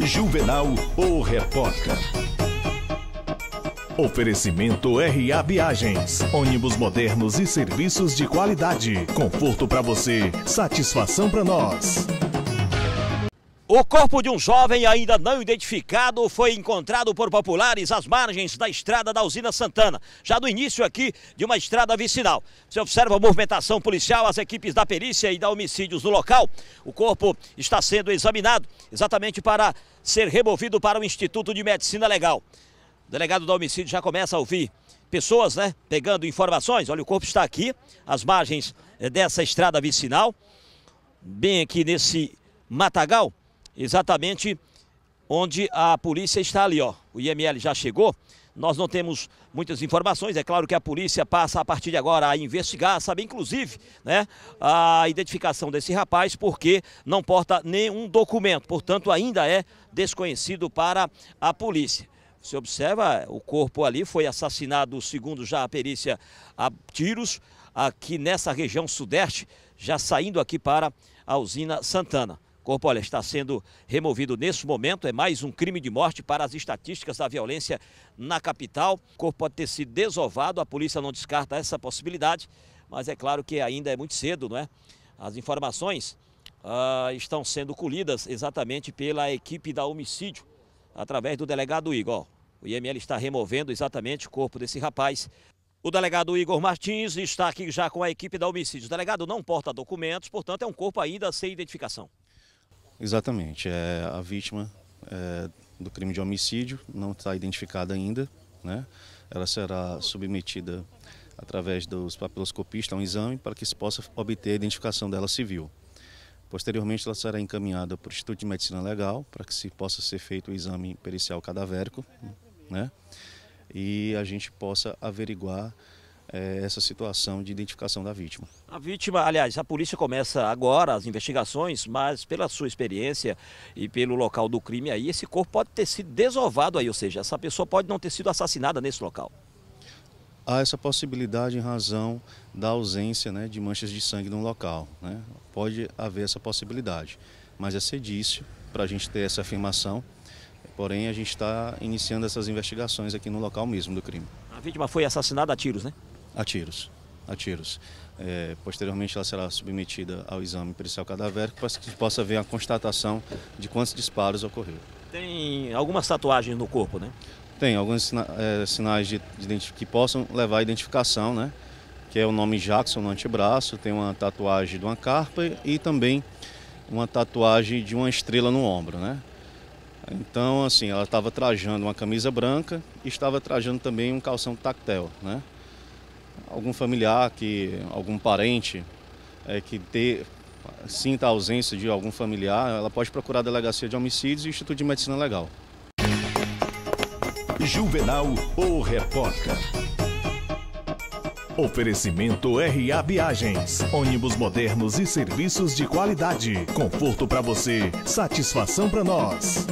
Juvenal, o repórter. Oferecimento RA Viagens. Ônibus modernos e serviços de qualidade. Conforto para você, satisfação para nós. O corpo de um jovem ainda não identificado foi encontrado por populares às margens da estrada da usina Santana, já no início aqui de uma estrada vicinal. Você observa a movimentação policial, as equipes da perícia e da homicídios no local. O corpo está sendo examinado exatamente para ser removido para o Instituto de Medicina Legal. O delegado da homicídio já começa a ouvir pessoas, né, pegando informações. Olha, o corpo está aqui, às margens eh, dessa estrada vicinal, bem aqui nesse matagal exatamente onde a polícia está ali, ó. O IML já chegou. Nós não temos muitas informações, é claro que a polícia passa a partir de agora a investigar, sabe, inclusive né, a identificação desse rapaz, porque não porta nenhum documento, portanto ainda é desconhecido para a polícia. Você observa, o corpo ali foi assassinado, segundo já a perícia, a tiros, aqui nessa região sudeste, já saindo aqui para a usina Santana corpo, olha, está sendo removido nesse momento. É mais um crime de morte para as estatísticas da violência na capital. O corpo pode ter sido desovado, a polícia não descarta essa possibilidade, mas é claro que ainda é muito cedo, não é? As informações ah, estão sendo colhidas exatamente pela equipe da homicídio, através do delegado Igor. O IML está removendo exatamente o corpo desse rapaz. O delegado Igor Martins está aqui já com a equipe da homicídio. O delegado não porta documentos, portanto é um corpo ainda sem identificação. Exatamente. É a vítima é, do crime de homicídio não está identificada ainda. Né? Ela será submetida através dos papiloscopistas a um exame para que se possa obter a identificação dela civil. Posteriormente, ela será encaminhada para o Instituto de Medicina Legal para que se possa ser feito o exame pericial cadavérico né? e a gente possa averiguar é, essa situação de identificação da vítima. A vítima, aliás, a polícia começa agora as investigações, mas pela sua experiência e pelo local do crime aí, esse corpo pode ter sido desovado aí, ou seja, essa pessoa pode não ter sido assassinada nesse local. Há essa possibilidade em razão da ausência né, de manchas de sangue no local. Né? Pode haver essa possibilidade, mas é sedício para a gente ter essa afirmação. Porém, a gente está iniciando essas investigações aqui no local mesmo do crime. A vítima foi assassinada a tiros, né? a tiros. A tiros. É, posteriormente, ela será submetida ao exame pericial cadavérico para que possa ver a constatação de quantos disparos ocorreram. Tem algumas tatuagens no corpo, né? Tem alguns é, sinais de, de que possam levar à identificação, né? Que é o nome Jackson no antebraço, tem uma tatuagem de uma carpa e também uma tatuagem de uma estrela no ombro, né? Então, assim, ela estava trajando uma camisa branca e estava trajando também um calção tactel, né? algum familiar, que algum parente é, que dê, sinta a ausência de algum familiar, ela pode procurar a Delegacia de Homicídios e Instituto de Medicina Legal. Juvenal, o repórter. Oferecimento RA Viagens. Ônibus modernos e serviços de qualidade. Conforto para você, satisfação para nós.